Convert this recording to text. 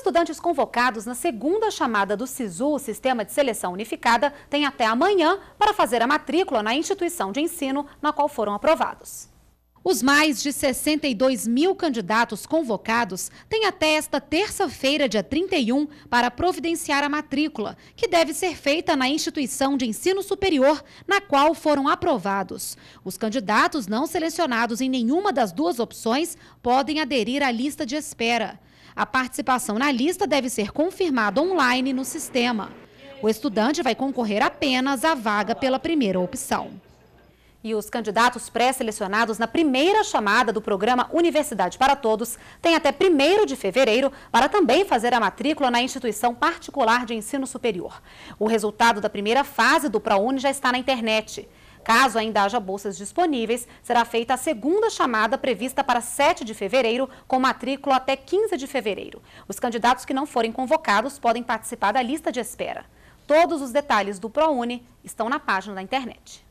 estudantes convocados na segunda chamada do SISU, Sistema de Seleção Unificada, têm até amanhã para fazer a matrícula na instituição de ensino na qual foram aprovados. Os mais de 62 mil candidatos convocados têm até esta terça-feira, dia 31, para providenciar a matrícula, que deve ser feita na instituição de ensino superior na qual foram aprovados. Os candidatos não selecionados em nenhuma das duas opções podem aderir à lista de espera. A participação na lista deve ser confirmada online no sistema. O estudante vai concorrer apenas à vaga pela primeira opção. E os candidatos pré-selecionados na primeira chamada do programa Universidade para Todos têm até 1 de fevereiro para também fazer a matrícula na instituição particular de ensino superior. O resultado da primeira fase do ProUni já está na internet. Caso ainda haja bolsas disponíveis, será feita a segunda chamada prevista para 7 de fevereiro, com matrícula até 15 de fevereiro. Os candidatos que não forem convocados podem participar da lista de espera. Todos os detalhes do ProUni estão na página da internet.